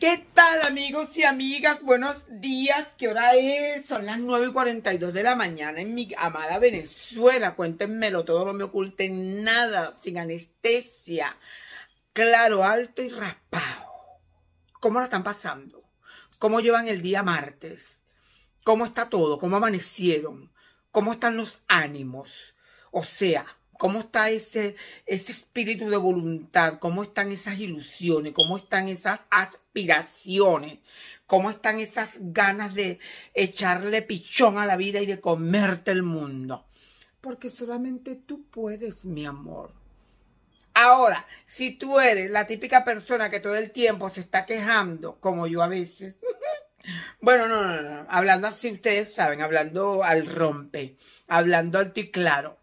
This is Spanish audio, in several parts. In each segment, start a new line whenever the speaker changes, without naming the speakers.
¿qué tal amigos y amigas? Buenos días, ¿qué hora es? Son las 9 y 42 de la mañana en mi amada Venezuela. Cuéntenmelo todo, no me oculten nada, sin anestesia. Claro, alto y raspado. ¿Cómo lo están pasando? ¿Cómo llevan el día martes? ¿Cómo está todo? ¿Cómo amanecieron? ¿Cómo están los ánimos? O sea, ¿Cómo está ese, ese espíritu de voluntad? ¿Cómo están esas ilusiones? ¿Cómo están esas aspiraciones? ¿Cómo están esas ganas de echarle pichón a la vida y de comerte el mundo? Porque solamente tú puedes, mi amor. Ahora, si tú eres la típica persona que todo el tiempo se está quejando, como yo a veces, bueno, no, no, no, hablando así ustedes saben, hablando al rompe, hablando al claro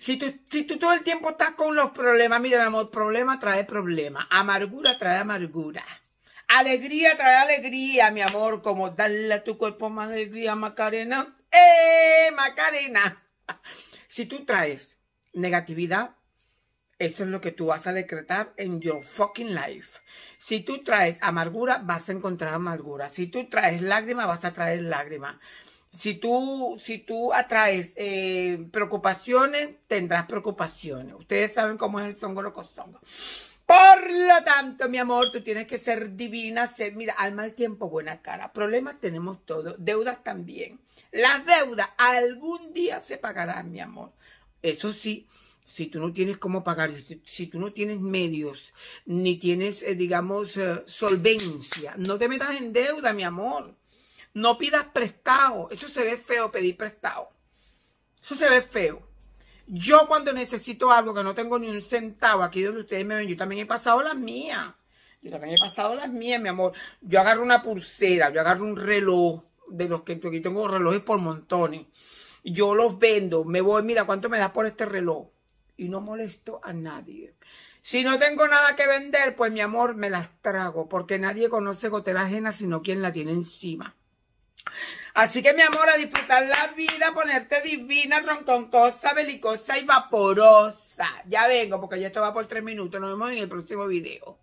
si tú, todo el tiempo estás con los problemas, mira, mi amor, problema trae problema, amargura trae amargura. Alegría trae alegría, mi amor, como darle a tu cuerpo más alegría, Macarena. ¡Eh, Macarena! Si tú traes negatividad, eso es lo que tú vas a decretar en your fucking life. Si tú traes amargura, vas a encontrar amargura. Si tú traes lágrima, vas a traer lágrima... Si tú, si tú atraes eh, preocupaciones, tendrás preocupaciones. Ustedes saben cómo es el songo loco songo. Por lo tanto, mi amor, tú tienes que ser divina, ser, mira, alma al tiempo, buena cara. Problemas tenemos todos, deudas también. Las deudas algún día se pagarán, mi amor. Eso sí, si tú no tienes cómo pagar, si, tú no tienes medios, ni tienes, eh, digamos, eh, solvencia, no te metas en deuda, mi amor. No pidas prestado. Eso se ve feo, pedir prestado. Eso se ve feo. Yo cuando necesito algo que no tengo ni un centavo, aquí donde ustedes me ven, yo también he pasado las mías. Yo también he pasado las mías, mi amor. Yo agarro una pulsera, yo agarro un reloj, de los que aquí tengo relojes por montones. Yo los vendo, me voy, mira, ¿cuánto me das por este reloj? Y no molesto a nadie. Si no tengo nada que vender, pues mi amor, me las trago, porque nadie conoce gotera ajena sino quien la tiene encima. Así que, mi amor, a disfrutar la vida, ponerte divina, ronconcosa, belicosa y vaporosa. Ya vengo, porque ya esto va por tres minutos. Nos vemos en el próximo video.